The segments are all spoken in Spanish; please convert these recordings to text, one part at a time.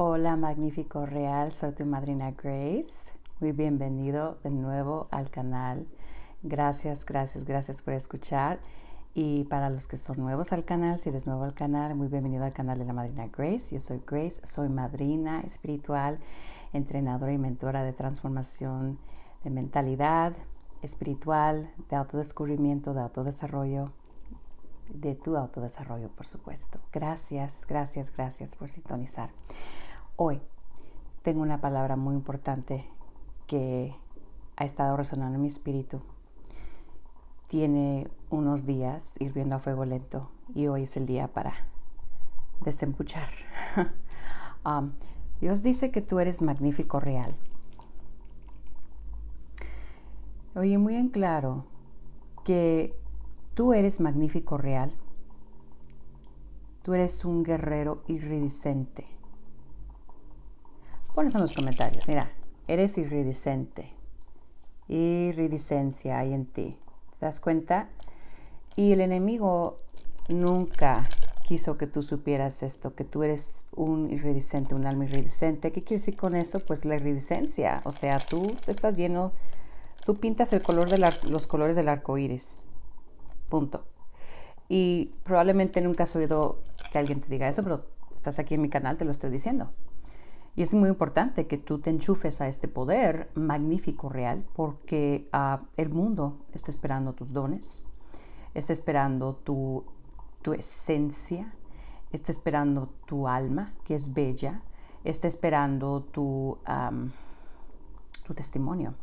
Hola, magnífico real, soy tu madrina Grace. Muy bienvenido de nuevo al canal. Gracias, gracias, gracias por escuchar. Y para los que son nuevos al canal, si eres nuevo al canal, muy bienvenido al canal de la madrina Grace. Yo soy Grace, soy madrina espiritual, entrenadora y mentora de transformación de mentalidad espiritual, de autodescubrimiento, de autodesarrollo, de tu autodesarrollo, por supuesto. Gracias, gracias, gracias por sintonizar. Hoy tengo una palabra muy importante que ha estado resonando en mi espíritu. Tiene unos días hirviendo a fuego lento y hoy es el día para desempuchar. Ah, Dios dice que tú eres magnífico real. Oye, muy en claro que tú eres magnífico real. Tú eres un guerrero iridiscente pones en los comentarios. Mira, eres iridiscente. Iridiscencia hay en ti. ¿Te das cuenta? Y el enemigo nunca quiso que tú supieras esto, que tú eres un iridiscente, un alma iridiscente. ¿Qué quiere decir con eso? Pues la iridiscencia. O sea, tú estás lleno, tú pintas el color de los colores del arco iris. Punto. Y probablemente nunca has oído que alguien te diga eso, pero estás aquí en mi canal, te lo estoy diciendo. Y es muy importante que tú te enchufes a este poder magnífico real porque ah, el mundo está esperando tus dones, está esperando tu, esencia, está esperando tu alma, que es bella, está esperando tu, tu testimonio,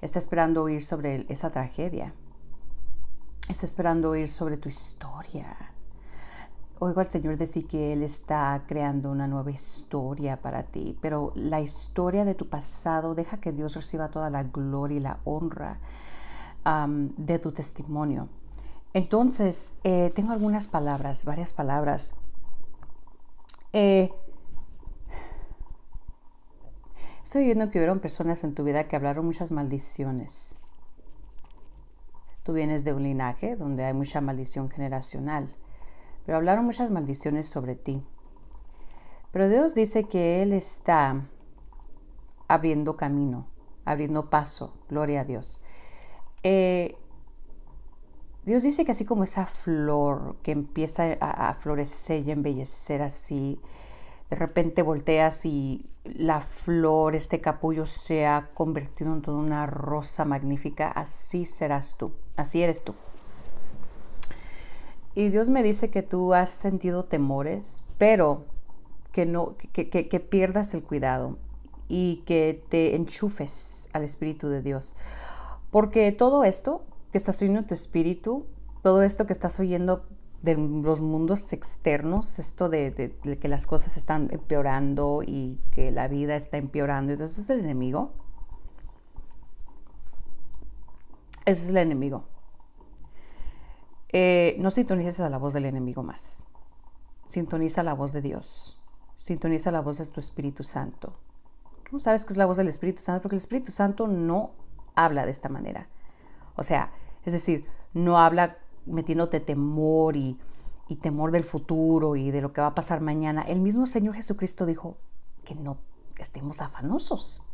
está esperando oír sobre esa tragedia, está esperando oír sobre tu historia, oigo al Señor decir que Él está creando una nueva historia para ti, pero la historia de tu pasado deja que Dios reciba toda la gloria y la honra de tu testimonio. Entonces, eh, tengo algunas palabras, varias palabras. Eh, estoy viendo que hubieron personas en tu vida que hablaron muchas maldiciones. Tú vienes de un linaje donde hay mucha maldición generacional pero hablaron muchas maldiciones sobre ti. Pero Dios dice que Él está abriendo camino, abriendo paso, gloria a Dios. Eh, Dios dice que así como esa flor que empieza a, a, florecer y embellecer así, de repente volteas y la flor, este capullo se ha convertido en toda una rosa magnífica, así serás tú, así eres tú. Y Dios me dice que tú has sentido temores, pero que, no, que, pierdas el cuidado y que te enchufes al Espíritu de Dios. Porque todo esto que estás oyendo tu espíritu, todo esto que estás oyendo de los mundos externos, esto de, que las cosas están empeorando y que la vida está empeorando, entonces es el enemigo. Eso es el enemigo. Eh, no sintonices a la voz del enemigo más. Sintoniza la voz de Dios. Sintoniza la voz de tu Espíritu Santo. ¿Cómo sabes que es la voz del Espíritu Santo? Porque el Espíritu Santo no habla de esta manera. O sea, es decir, no habla metiéndote temor y, y temor del futuro y de lo que va a pasar mañana. El mismo Señor Jesucristo dijo que no estemos afanosos.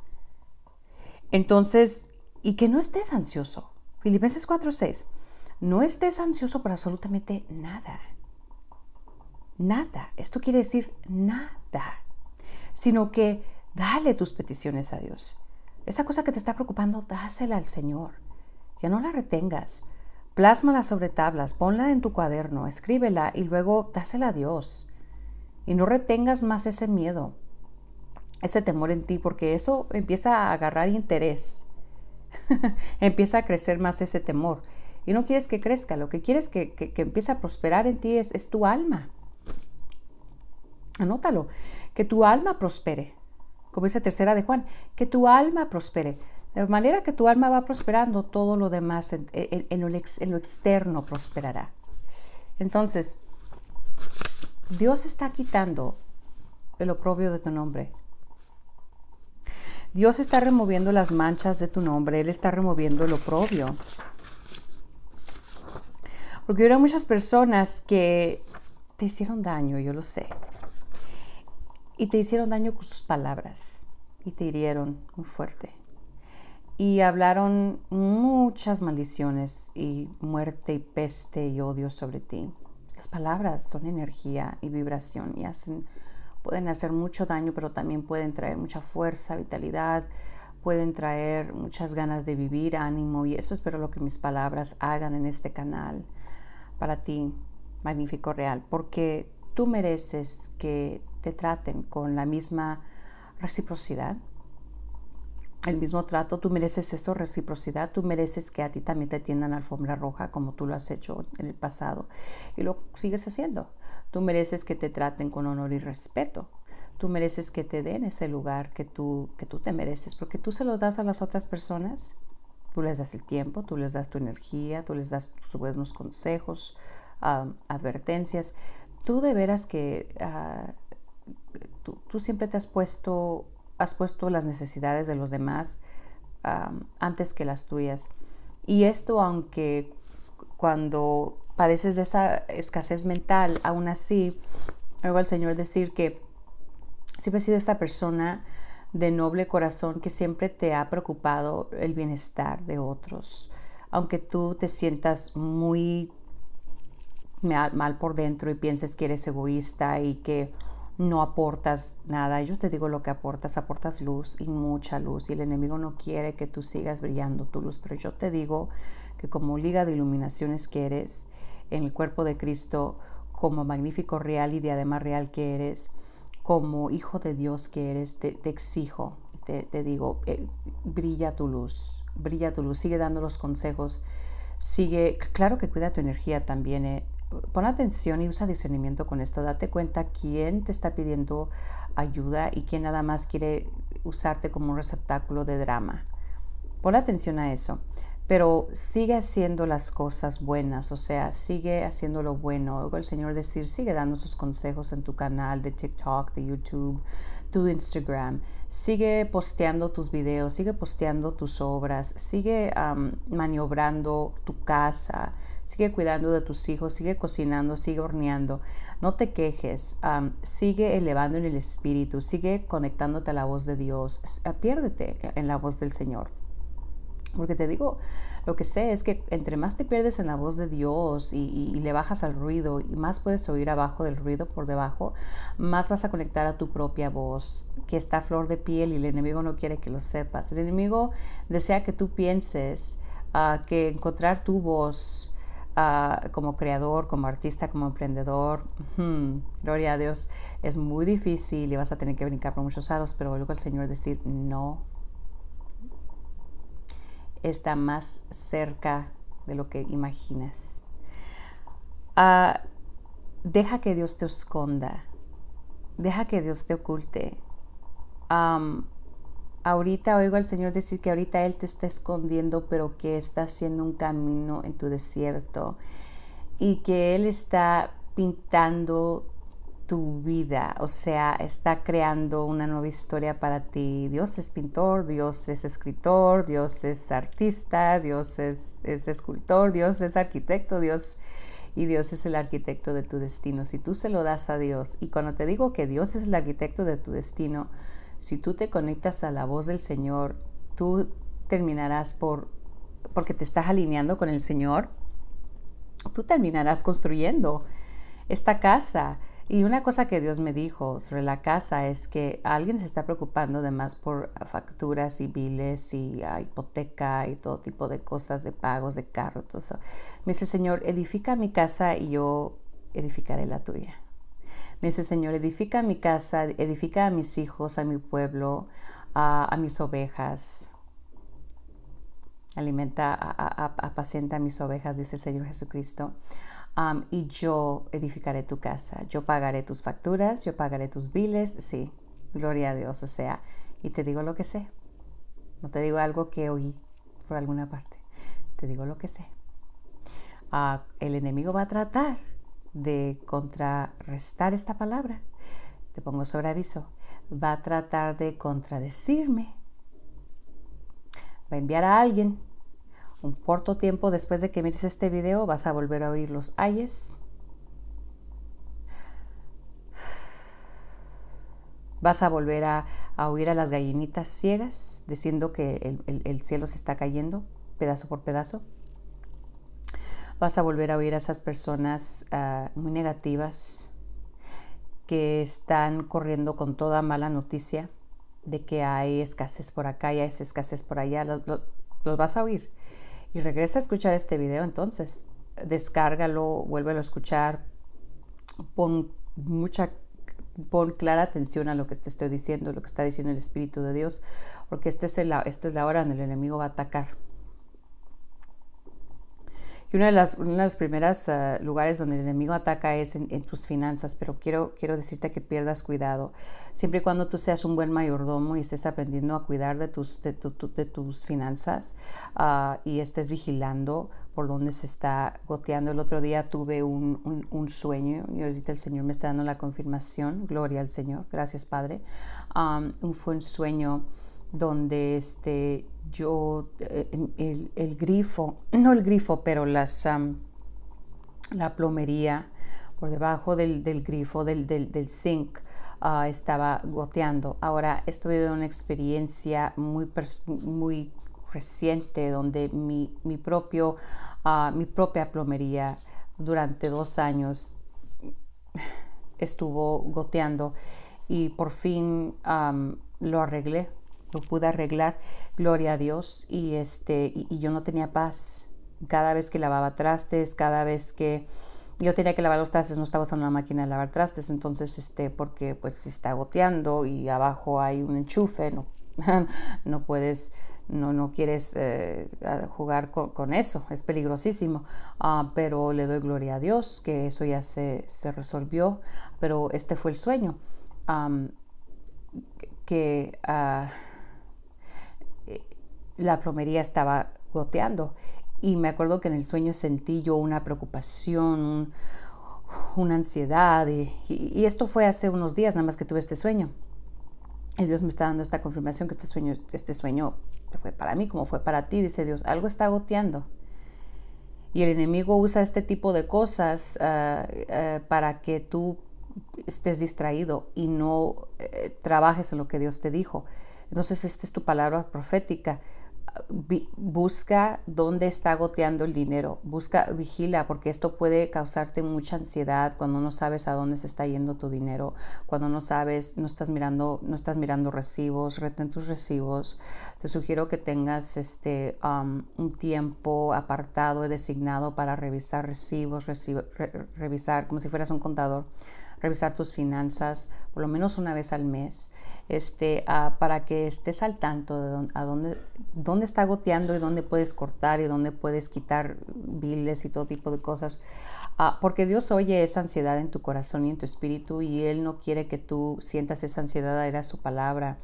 Entonces, y que no estés ansioso. Filipenses 4:6 no estés ansioso por absolutamente nada. Nada. Esto quiere decir nada. Sino que dale tus peticiones a Dios. Esa cosa que te está preocupando, dásela al Señor. Ya no la retengas. Plásmala sobre tablas, ponla en tu cuaderno, escríbela y luego dásela a Dios. Y no retengas más ese miedo, ese temor en ti, porque eso empieza a agarrar interés. empieza a crecer más ese temor y no quieres que crezca, lo que quieres que, que, empiece a prosperar en ti es, es tu alma. Anótalo, que tu alma prospere, como dice tercera de Juan, que tu alma prospere. De manera que tu alma va prosperando, todo lo demás en, lo, en lo externo prosperará. Entonces, Dios está quitando el oprobio de tu nombre. Dios está removiendo las manchas de tu nombre, Él está removiendo el oprobio porque hubo muchas personas que te hicieron daño, yo lo sé, y te hicieron daño con sus palabras y te hirieron muy fuerte. Y hablaron muchas maldiciones y muerte y peste y odio sobre ti. Las palabras son energía y vibración y hacen, pueden hacer mucho daño, pero también pueden traer mucha fuerza, vitalidad, pueden traer muchas ganas de vivir, ánimo y eso espero lo que mis palabras hagan en este canal para ti, magnífico real, porque tú mereces que te traten con la misma reciprocidad, el mismo trato, tú mereces eso, reciprocidad, tú mereces que a ti también te tiendan alfombra roja como tú lo has hecho en el pasado y lo sigues haciendo. Tú mereces que te traten con honor y respeto. Tú mereces que te den ese lugar que tú, que tú te mereces, porque tú se lo das a las otras personas Tú les das el tiempo, tú les das tu energía, tú les das tus buenos consejos, advertencias. Tú de veras que ah, tú, siempre te has puesto, has puesto las necesidades de los demás antes que las tuyas. Y esto aunque cuando padeces de esa escasez mental, aún así, luego al Señor decir que siempre he sido esta persona de noble corazón que siempre te ha preocupado el bienestar de otros, aunque tú te sientas muy mal por dentro y pienses que eres egoísta y que no aportas nada. Yo te digo lo que aportas, aportas luz y mucha luz. Y el enemigo no quiere que tú sigas brillando tu luz, pero yo te digo que como liga de iluminaciones que eres en el cuerpo de Cristo, como magnífico real y diadema real que eres, como hijo de Dios que eres, te, exijo, te, digo, eh, brilla tu luz, brilla tu luz, sigue dando los consejos, sigue, claro que cuida tu energía también, eh, pon atención y usa discernimiento con esto, date cuenta quién te está pidiendo ayuda y quién nada más quiere usarte como un receptáculo de drama. Pon atención a eso pero sigue haciendo las cosas buenas, o sea, sigue haciendo lo bueno. Oigo el Señor decir, sigue dando sus consejos en tu canal de TikTok, de YouTube, tu Instagram. Sigue posteando tus videos, sigue posteando tus obras, sigue maniobrando tu casa, sigue cuidando de tus hijos, sigue cocinando, sigue horneando. No te quejes, sigue elevando en el espíritu, sigue conectándote a la voz de Dios, eh, piérdete en la voz del Señor. Porque te digo, lo que sé es que entre más te pierdes en la voz de Dios y, le bajas al ruido y más puedes oír abajo del ruido por debajo, más vas a conectar a tu propia voz, que está flor de piel y el enemigo no quiere que lo sepas. El enemigo desea que tú pienses ah, que encontrar tu voz ah, como creador, como artista, como emprendedor, hmm, gloria a Dios, es muy difícil y vas a tener que brincar por muchos aros, pero luego el Señor decir, no está más cerca de lo que imaginas. Ah, deja que Dios te esconda, deja que Dios te oculte. ahorita oigo al Señor decir que ahorita Él te está escondiendo, pero que está haciendo un camino en tu desierto y que Él está pintando tu vida, o sea, está creando una nueva historia para ti. Dios es pintor, Dios es escritor, Dios es artista, Dios es, es, escultor, Dios es arquitecto, Dios y Dios es el arquitecto de tu destino. Si tú se lo das a Dios, y cuando te digo que Dios es el arquitecto de tu destino, si tú te conectas a la voz del Señor, tú terminarás por, porque te estás alineando con el Señor, tú terminarás construyendo esta casa y una cosa que Dios me dijo sobre la casa es que alguien se está preocupando además por facturas y biles y ah, hipoteca y todo tipo de cosas, de pagos, de carros. Me dice, Señor, edifica mi casa y yo edificaré la tuya. Me dice, Señor, edifica mi casa, edifica a mis hijos, a mi pueblo, a, mis ovejas. Alimenta, apacienta a, a mis ovejas, dice el Señor Jesucristo y yo edificaré tu casa, yo pagaré tus facturas, yo pagaré tus biles, sí, gloria a Dios, o sea, y te digo lo que sé, no te digo algo que oí por alguna parte, te digo lo que sé. Ah, el enemigo va a tratar de contrarrestar esta palabra, te pongo sobre aviso, va a tratar de contradecirme, va a enviar a alguien un corto tiempo después de que mires este video vas a volver a oír los ayes. Vas a volver a, oír a las gallinitas ciegas diciendo que el, cielo se está cayendo pedazo por pedazo. Vas a volver a oír a esas personas ah, muy negativas que están corriendo con toda mala noticia de que hay escasez por acá y hay escasez por allá. los vas a oír y regresa a escuchar este video entonces. Descárgalo, vuélvelo a escuchar. Pon mucha pon clara atención a lo que te estoy diciendo, lo que está diciendo el Espíritu de Dios, porque este es esta es la hora en el enemigo va a atacar. Y uno de, las, los primeros ah, lugares donde el enemigo ataca es en, tus finanzas, pero quiero, quiero decirte que pierdas cuidado. Siempre y cuando tú seas un buen mayordomo y estés aprendiendo a cuidar de tus, de, tus finanzas ah, y estés vigilando por dónde se está goteando. El otro día tuve un, sueño y ahorita el Señor me está dando la confirmación. Gloria al Señor. Gracias, Padre. un fue un sueño donde este, yo, eh, em, el, grifo, no el grifo, pero las, la plomería por debajo del, grifo, del, del, zinc, ah, estaba goteando. Ahora, estuve de una experiencia muy, muy reciente donde mi, propio, ah, mi propia plomería durante dos años estuvo goteando y por fin lo arreglé pude arreglar, gloria a Dios, y, este, y, yo no tenía paz cada vez que lavaba trastes, cada vez que yo tenía que lavar los trastes, no estaba usando la máquina de lavar trastes, entonces, este, porque pues se está goteando y abajo hay un enchufe, no, no puedes, no, no quieres eh, jugar con, eso, es peligrosísimo, ah, pero le doy gloria a Dios que eso ya se, resolvió, pero este fue el sueño, que... Ah, la plomería estaba goteando. Y me acuerdo que en el sueño sentí yo una preocupación, una ansiedad. Y, esto fue hace unos días, nada más que tuve este sueño. Y Dios me está dando esta confirmación que este sueño, este sueño fue para mí como fue para ti. Dice Dios, algo está goteando. Y el enemigo usa este tipo de cosas ah, ah, para que tú estés distraído y no eh, trabajes en lo que Dios te dijo. Entonces, esta es tu palabra profética busca dónde está goteando el dinero, busca, vigila, porque esto puede causarte mucha ansiedad cuando no sabes a dónde se está yendo tu dinero, cuando no sabes, no estás mirando, no estás mirando recibos, reten tus recibos. Te sugiero que tengas este um, un tiempo apartado y designado para revisar recibos, revisar como si fueras un contador, revisar tus finanzas por lo menos una vez al mes este, para que estés al tanto de a dónde, dónde está goteando y dónde puedes cortar y dónde puedes quitar biles y todo tipo de cosas. Ah, porque Dios oye esa ansiedad en tu corazón y en tu espíritu y Él no quiere que tú sientas esa ansiedad, era su palabra.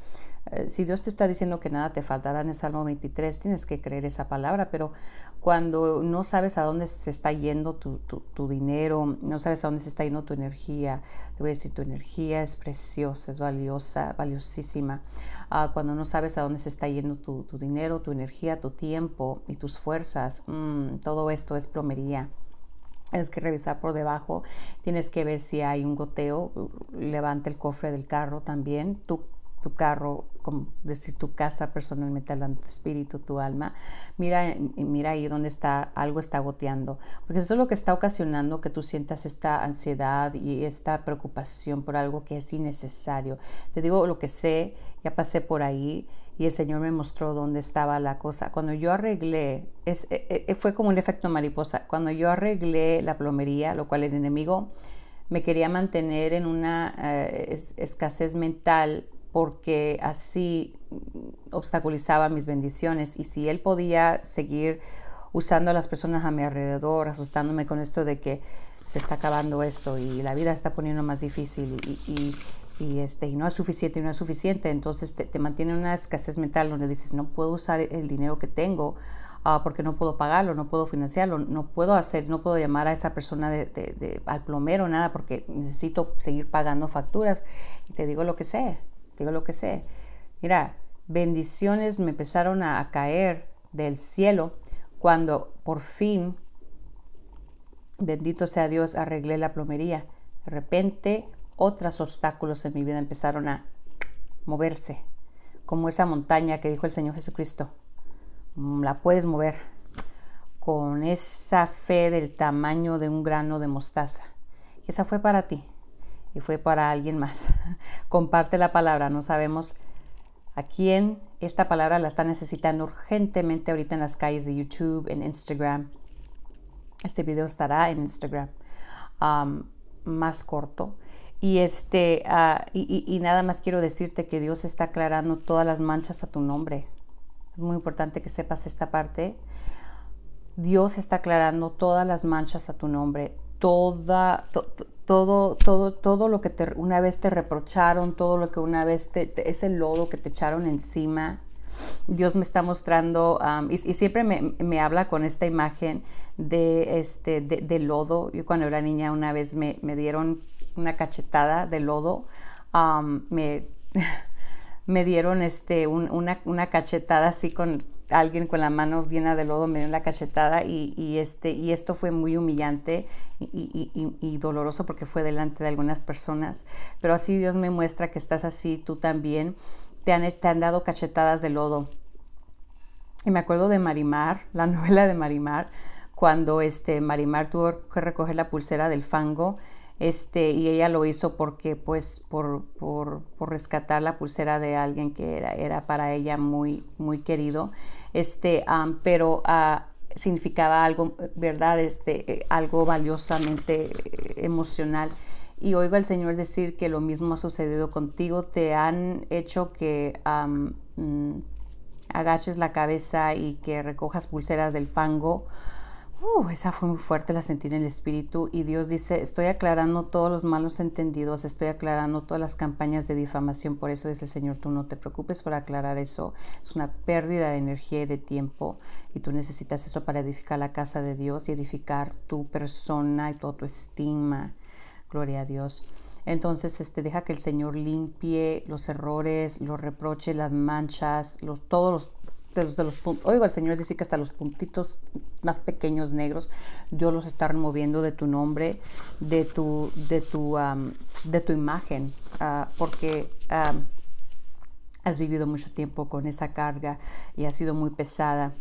Eh, si Dios te está diciendo que nada te faltará en el Salmo 23, tienes que creer esa palabra, pero cuando no sabes a dónde se está yendo tu, dinero, no sabes a dónde se está yendo tu energía, te voy a decir, tu energía es preciosa, es valiosa, valiosísima. Ah, cuando no sabes a dónde se está yendo tu, dinero, tu energía, tu tiempo y tus fuerzas, mm, todo esto es plomería. Tienes que revisar por debajo, tienes que ver si hay un goteo, levanta el cofre del carro también, tú tu carro, como decir tu casa personalmente hablando, espíritu, tu alma, mira, mira ahí donde está algo está goteando, porque eso es lo que está ocasionando que tú sientas esta ansiedad y esta preocupación por algo que es innecesario. Te digo lo que sé, ya pasé por ahí y el Señor me mostró dónde estaba la cosa. Cuando yo arreglé, e, e, e, fue como un efecto mariposa, cuando yo arreglé la plomería, lo cual el enemigo me quería mantener en una eh, escasez mental porque así obstaculizaba mis bendiciones. Y si él podía seguir usando a las personas a mi alrededor, asustándome con esto de que se está acabando esto y la vida está poniendo más difícil y, este, y no es suficiente y no es suficiente, entonces te, mantiene una escasez mental donde dices, no puedo usar el dinero que tengo ah, porque no puedo pagarlo, no puedo financiarlo, no puedo hacer, no puedo llamar a esa persona al plomero, nada, porque necesito seguir pagando facturas. te digo lo que sé, digo lo que sé. Mira, bendiciones me empezaron a, caer del cielo cuando por fin, bendito sea Dios, arreglé la plomería. De repente, otros obstáculos en mi vida empezaron a moverse, como esa montaña que dijo el Señor Jesucristo. Mm, la puedes mover con esa fe del tamaño de un grano de mostaza. Y esa fue para ti y fue para alguien más. Comparte la palabra, no sabemos a quién esta palabra la está necesitando urgentemente ahorita en las calles de YouTube, en Instagram. Este video estará en Instagram más corto. Y, este, ah, y, nada más quiero decirte que Dios está aclarando todas las manchas a tu nombre. Es muy importante que sepas esta parte. Dios está aclarando todas las manchas a tu nombre, toda, todo, todo, todo lo que te, una vez te reprocharon, todo lo que una vez te, ese lodo que te echaron encima. Dios me está mostrando y, siempre me, habla con esta imagen de, este, de, lodo. Yo cuando era niña una vez me, dieron una cachetada de lodo, me, me dieron este, una, una cachetada así con alguien con la mano llena de lodo me dio la cachetada y, este, y esto fue muy humillante y, doloroso porque fue delante de algunas personas. Pero así Dios me muestra que estás así, tú también. Te han, te han dado cachetadas de lodo. Y me acuerdo de Marimar, la novela de Marimar, cuando este, Marimar tuvo que recoger la pulsera del fango. Este, y ella lo hizo porque pues por, por, rescatar la pulsera de alguien que era, era para ella muy muy querido este, pero ah, significaba algo, ¿verdad? Este, eh, algo valiosamente eh, emocional. Y oigo al Señor decir que lo mismo ha sucedido contigo, te han hecho que mm, agaches la cabeza y que recojas pulseras del fango. Uh, esa fue muy fuerte, la sentí en el espíritu y Dios dice, estoy aclarando todos los malos entendidos, estoy aclarando todas las campañas de difamación, por eso dice el Señor, tú no te preocupes por aclarar eso, es una pérdida de energía y de tiempo y tú necesitas eso para edificar la casa de Dios y edificar tu persona y todo tu estima, gloria a Dios. Entonces, este, deja que el Señor limpie los errores, los reproches, las manchas, los, todos los los, oigo el Señor decir que hasta los puntitos más pequeños negros, Dios los está removiendo de tu nombre, de tu, de tu, de tu imagen, ah, porque has vivido mucho tiempo con esa carga y ha sido muy pesada.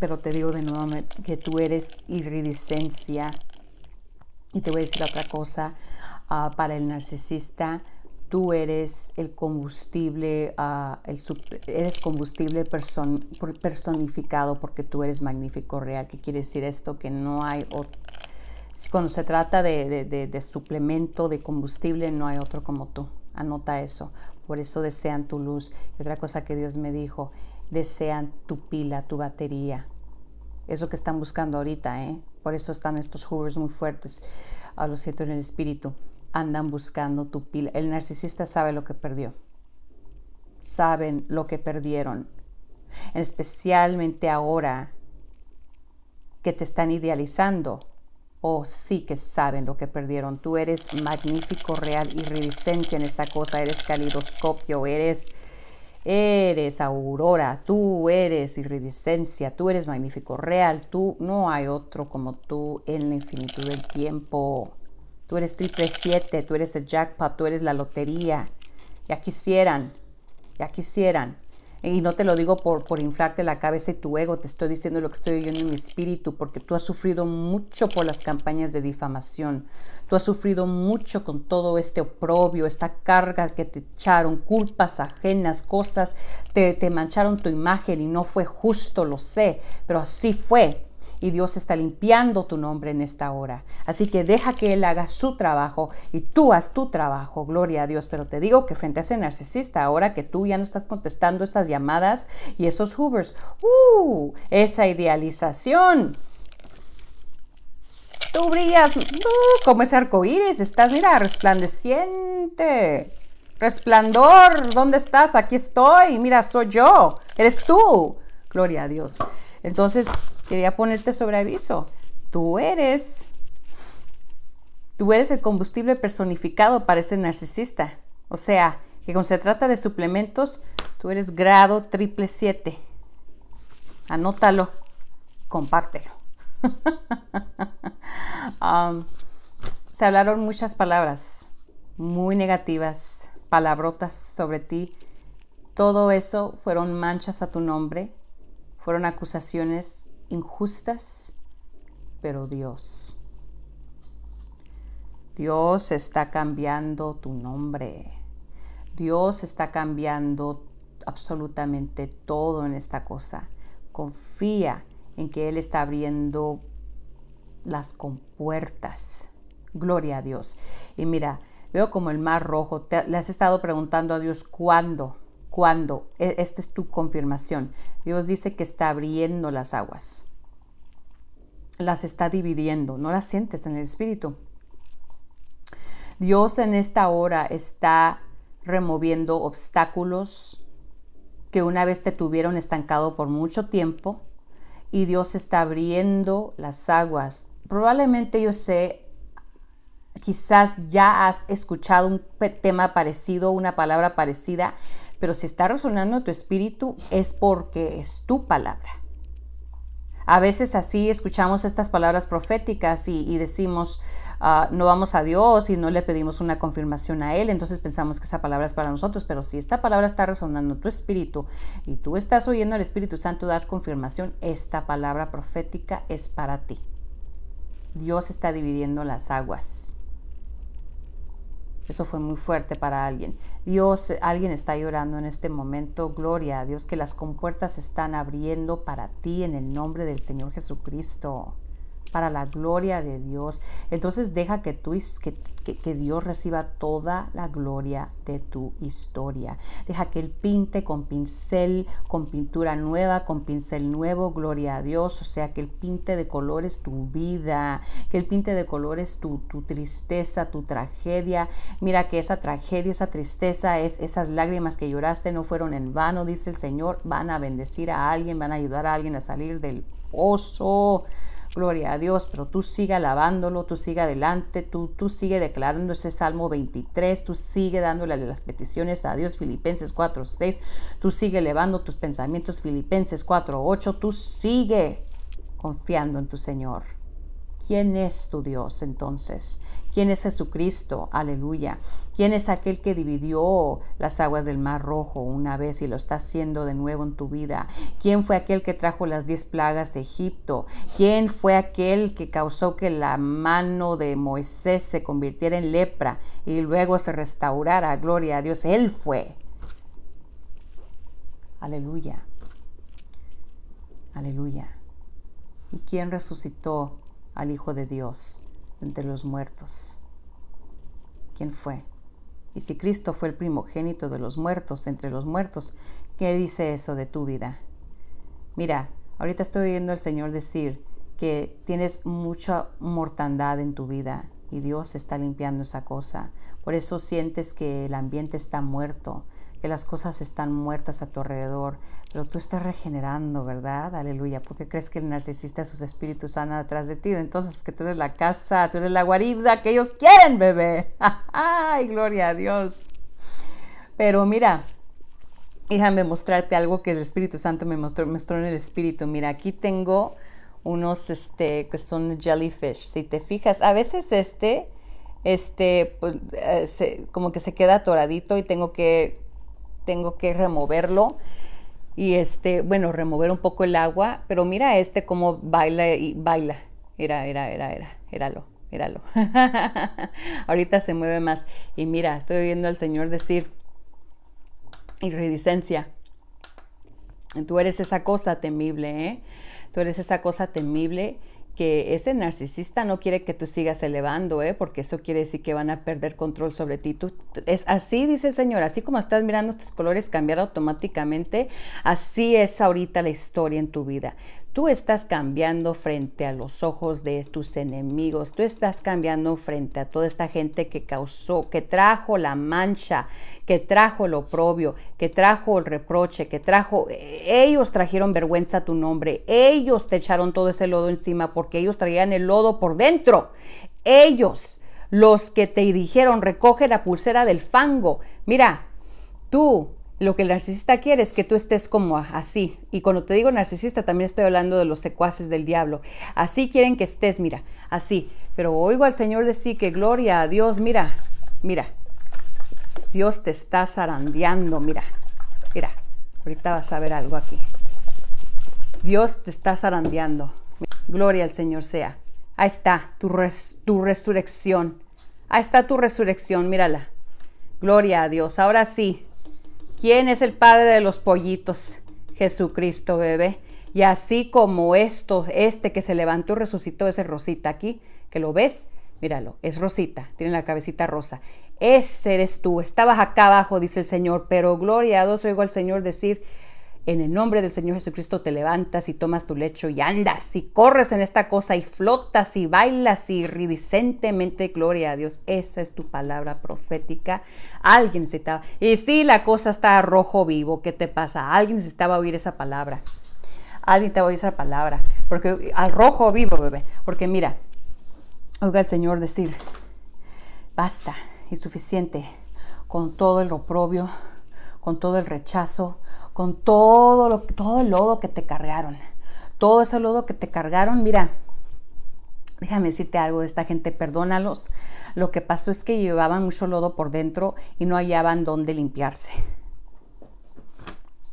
Pero te digo de nuevo que tú eres iridiscencia Y te voy a decir otra cosa ah, para el narcisista tú eres el combustible, ah, eres combustible personificado porque tú eres magnífico real. ¿Qué quiere decir esto? Que no hay otro. Cuando se trata de, suplemento de combustible, no hay otro como tú. Anota eso. Por eso desean tu luz. Y otra cosa que Dios me dijo, desean tu pila, tu batería. Eso que están buscando ahorita, ¿eh? Por eso están estos hoovers muy fuertes. A ah, los cierto en el espíritu andan buscando tu pila. El narcisista sabe lo que perdió. Saben lo que perdieron. Especialmente ahora que te están idealizando. Oh, sí que saben lo que perdieron. Tú eres magnífico, real y en esta cosa. Eres calidoscopio, eres... Eres aurora, tú eres iridiscencia tú eres magnífico, real, tú no hay otro como tú en la infinitud del tiempo. Tú eres triple siete, tú eres el jackpot, tú eres la lotería. Ya quisieran, ya quisieran. Y no te lo digo por, por inflarte la cabeza y tu ego, te estoy diciendo lo que estoy oyendo en mi espíritu, porque tú has sufrido mucho por las campañas de difamación, tú has sufrido mucho con todo este oprobio, esta carga que te echaron, culpas ajenas, cosas, te, te mancharon tu imagen y no fue justo, lo sé, pero así fue, y Dios está limpiando tu nombre en esta hora. Así que deja que Él haga su trabajo y tú haz tu trabajo, gloria a Dios. Pero te digo que frente a ese narcisista, ahora que tú ya no estás contestando estas llamadas y esos Hoovers, ¡uh! Esa idealización. Tú brillas como ese arco iris, estás, mira, resplandeciente. Resplandor, ¿dónde estás? Aquí estoy, mira, soy yo, eres tú. Gloria a Dios. Entonces, quería ponerte sobre aviso. Tú eres, tú eres el combustible personificado para ese narcisista. O sea, que cuando se trata de suplementos, tú eres grado triple 7. Anótalo, compártelo. se hablaron muchas palabras muy negativas, palabrotas sobre ti. Todo eso fueron manchas a tu nombre, fueron acusaciones injustas, pero Dios. Dios está cambiando tu nombre. Dios está cambiando absolutamente todo en esta cosa. Confía en que Él está abriendo las compuertas. Gloria a Dios. Y mira, veo como el mar rojo. le has estado preguntando a Dios cuándo cuando, e, esta es tu confirmación, Dios dice que está abriendo las aguas, las está dividiendo, no las sientes en el espíritu. Dios en esta hora está removiendo obstáculos que una vez te tuvieron estancado por mucho tiempo y Dios está abriendo las aguas. Probablemente yo sé, quizás ya has escuchado un tema parecido, una palabra parecida, pero si está resonando tu espíritu es porque es tu palabra. A veces así escuchamos estas palabras proféticas y, decimos, ah, no vamos a Dios y no le pedimos una confirmación a Él, entonces pensamos que esa palabra es para nosotros, pero si esta palabra está resonando tu espíritu y tú estás oyendo al Espíritu Santo dar confirmación, esta palabra profética es para ti. Dios está dividiendo las aguas. Eso fue muy fuerte para alguien. Dios, eh, alguien está llorando en este momento. Gloria a Dios que las compuertas se están abriendo para ti en el nombre del Señor Jesucristo para la gloria de Dios. Entonces deja que tú que, Dios reciba toda la gloria de tu historia. Deja que Él pinte con pincel, con pintura nueva, con pincel nuevo, gloria a Dios. O sea, que Él pinte de colores tu vida, que Él pinte de colores tu, tu tristeza, tu tragedia. Mira que esa tragedia, esa tristeza, es, esas lágrimas que lloraste no fueron en vano, dice el Señor. Van a bendecir a alguien, van a ayudar a alguien a salir del pozo gloria a Dios, pero tú sigue alabándolo, tú sigue adelante, tú, tú sigue declarando ese Salmo 23, tú sigue dándole las peticiones a Dios, Filipenses 46 tú sigue elevando tus pensamientos, Filipenses 48 tú sigue confiando en tu Señor. ¿Quién es tu Dios entonces? ¿Quién es Jesucristo? Aleluya. ¿Quién es aquel que dividió las aguas del Mar Rojo una vez y lo está haciendo de nuevo en tu vida? ¿Quién fue aquel que trajo las diez plagas de Egipto? ¿Quién fue aquel que causó que la mano de Moisés se convirtiera en lepra y luego se restaurara? Gloria a Dios. Él fue. Aleluya. Aleluya. ¿Y quién resucitó al Hijo de Dios entre los muertos. ¿Quién fue? Y si Cristo fue el primogénito de los muertos entre los muertos, ¿qué dice eso de tu vida? Mira, ahorita estoy oyendo al Señor decir que tienes mucha mortandad en tu vida y Dios está limpiando esa cosa. Por eso sientes que el ambiente está muerto, que las cosas están muertas a tu alrededor, pero tú estás regenerando, ¿verdad? Aleluya. Porque crees que el narcisista, sus espíritus andan atrás de ti. Entonces, porque tú eres la casa, tú eres la guarida que ellos quieren, bebé. ¡Ay, gloria a Dios! Pero mira, déjame mostrarte algo que el Espíritu Santo me mostró, en el Espíritu. Mira, aquí tengo unos este que son jellyfish. Si te fijas, a veces este este pues, eh, como que se queda atoradito y tengo que tengo que removerlo y este, bueno, remover un poco el agua, pero mira este cómo baila y baila. Era, era, era, era, éralo, lo Ahorita se mueve más. Y mira, estoy viendo al Señor decir irredicencia. Tú eres esa cosa temible, ¿eh? Tú eres esa cosa temible que ese narcisista no quiere que tú sigas elevando, ¿eh? porque eso quiere decir que van a perder control sobre ti. Tú, es así, dice el Señor, así como estás mirando tus colores cambiar automáticamente, así es ahorita la historia en tu vida. Tú estás cambiando frente a los ojos de tus enemigos, tú estás cambiando frente a toda esta gente que causó, que trajo la mancha, que trajo el oprobio, que trajo el reproche, que trajo, eh, ellos trajeron vergüenza a tu nombre, ellos te echaron todo ese lodo encima porque ellos traían el lodo por dentro, ellos, los que te dijeron, recoge la pulsera del fango, mira, tú lo que el narcisista quiere es que tú estés como así. Y cuando te digo narcisista, también estoy hablando de los secuaces del diablo. Así quieren que estés, mira, así. Pero oigo al Señor decir que gloria a Dios, mira, mira. Dios te está zarandeando, mira, mira. Ahorita vas a ver algo aquí. Dios te está zarandeando. Gloria al Señor sea. Ahí está tu, tu resurrección. Ahí está tu resurrección, mírala. Gloria a Dios. Ahora sí, ¿Quién es el padre de los pollitos? Jesucristo, bebé. Y así como esto, este que se levantó y resucitó, ese Rosita aquí, que lo ves, míralo, es Rosita, tiene la cabecita rosa. Ese eres tú, estabas acá abajo, dice el Señor, pero gloria a Dios oigo al Señor decir, en el nombre del Señor Jesucristo te levantas y tomas tu lecho y andas y corres en esta cosa y flotas y bailas y gloria a Dios. Esa es tu palabra profética. Alguien necesitaba. Y si la cosa está a rojo vivo, ¿qué te pasa? Alguien necesitaba oír esa palabra. Alguien te va a oír esa palabra. Porque al rojo vivo, bebé. Porque mira, oiga el Señor decir, basta y suficiente con todo el oprobio, con todo el rechazo, con todo, lo, todo el lodo que te cargaron. Todo ese lodo que te cargaron, mira, déjame decirte algo de esta gente, perdónalos. Lo que pasó es que llevaban mucho lodo por dentro y no hallaban dónde limpiarse.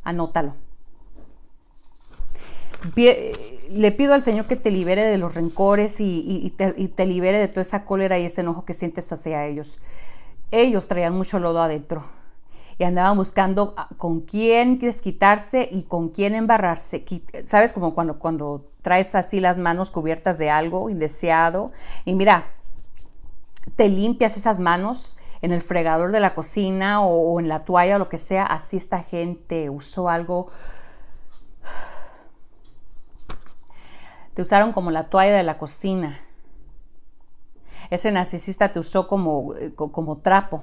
Anótalo. Eh, le pido al Señor que te libere de los rencores y, te, y te libere de toda esa cólera y ese enojo que sientes hacia ellos. Ellos traían mucho lodo adentro y andaban buscando ah, con quién quieres quitarse y con quién embarrarse. ¿Sabes? Como cuando, cuando traes así las manos cubiertas de algo indeseado. Y mira, te limpias esas manos en el fregador de la cocina o, en la toalla o lo que sea. Así esta gente usó algo te usaron como la toalla de la cocina. Ese narcisista te usó como, eh, como trapo.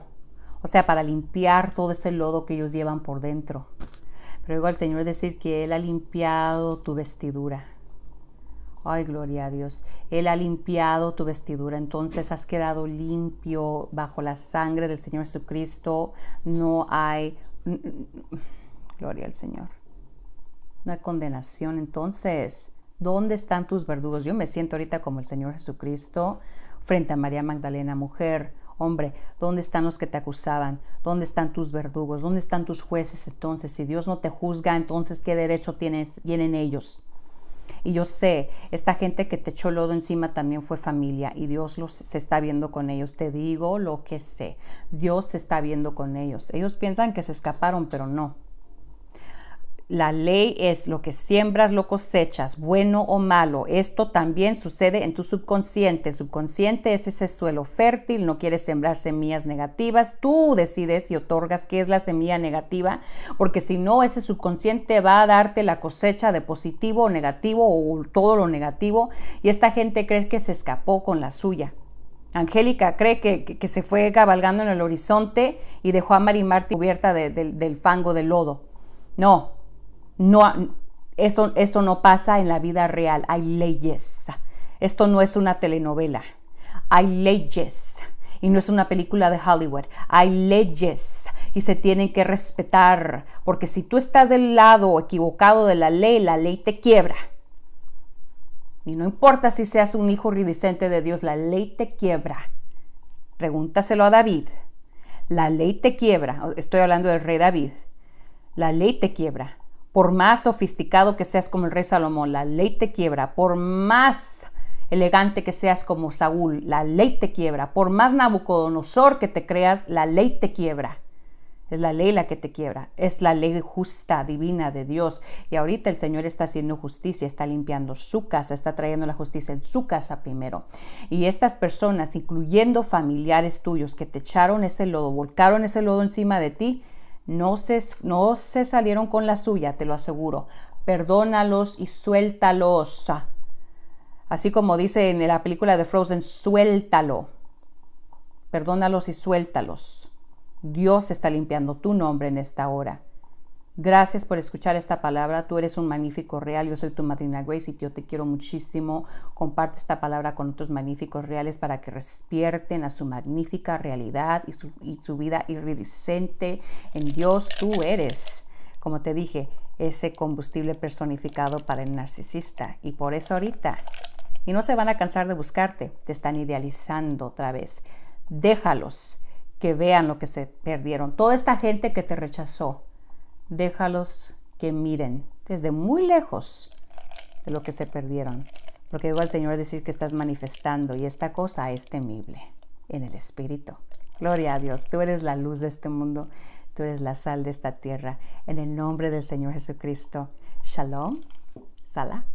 O sea, para limpiar todo ese lodo que ellos llevan por dentro. Pero oigo al Señor decir que Él ha limpiado tu vestidura. Ay, gloria a Dios. Él ha limpiado tu vestidura. Entonces has quedado limpio bajo la sangre del Señor Jesucristo. No hay... Gloria al Señor. No hay condenación. Entonces, ¿dónde están tus verdugos? Yo me siento ahorita como el Señor Jesucristo frente a María Magdalena, mujer Hombre, ¿dónde están los que te acusaban? ¿Dónde están tus verdugos? ¿Dónde están tus jueces entonces? Si Dios no te juzga, entonces ¿qué derecho tienes, tienen ellos? Y yo sé, esta gente que te echó lodo encima también fue familia y Dios los, se está viendo con ellos. Te digo lo que sé, Dios se está viendo con ellos. Ellos piensan que se escaparon, pero no. La ley es lo que siembras, lo cosechas, bueno o malo. Esto también sucede en tu subconsciente. subconsciente es ese suelo fértil, no quieres sembrar semillas negativas. Tú decides y otorgas qué es la semilla negativa, porque si no, ese subconsciente va a darte la cosecha de positivo o negativo o todo lo negativo. Y esta gente cree que se escapó con la suya. Angélica cree que, que, se fue cabalgando en el horizonte y dejó a Mary Marti cubierta del fango de lodo. No, no, eso, eso no pasa en la vida real, hay leyes. Esto no es una telenovela, hay leyes. Y no es una película de Hollywood. Hay leyes y se tienen que respetar. Porque si tú estás del lado equivocado de la ley, la ley te quiebra. Y no importa si seas un hijo ridicente de Dios, la ley te quiebra. Pregúntaselo a David. La ley te quiebra. Estoy hablando del rey David. La ley te quiebra por más sofisticado que seas como el rey Salomón, la ley te quiebra, por más elegante que seas como Saúl, la ley te quiebra, por más Nabucodonosor que te creas, la ley te quiebra. Es la ley la que te quiebra, es la ley justa, divina de Dios. Y ahorita el Señor está haciendo justicia, está limpiando su casa, está trayendo la justicia en su casa primero. Y estas personas, incluyendo familiares tuyos que te echaron ese lodo, volcaron ese lodo encima de ti, no se, no se salieron con la suya, te lo aseguro. Perdónalos y suéltalos. Así como dice en la película de Frozen, suéltalo. Perdónalos y suéltalos. Dios está limpiando tu nombre en esta hora. Gracias por escuchar esta palabra. Tú eres un magnífico real. Yo soy tu madrina Grace y yo te quiero muchísimo. Comparte esta palabra con otros magníficos reales para que respierten a su magnífica realidad y su, y su vida iridiscente en Dios. Tú eres, como te dije, ese combustible personificado para el narcisista. Y por eso ahorita. Y no se van a cansar de buscarte. Te están idealizando otra vez. Déjalos que vean lo que se perdieron. Toda esta gente que te rechazó déjalos que miren desde muy lejos de lo que se perdieron. Porque digo al Señor decir que estás manifestando y esta cosa es temible en el Espíritu. Gloria a Dios, tú eres la luz de este mundo, tú eres la sal de esta tierra. En el nombre del Señor Jesucristo. Shalom. Sala.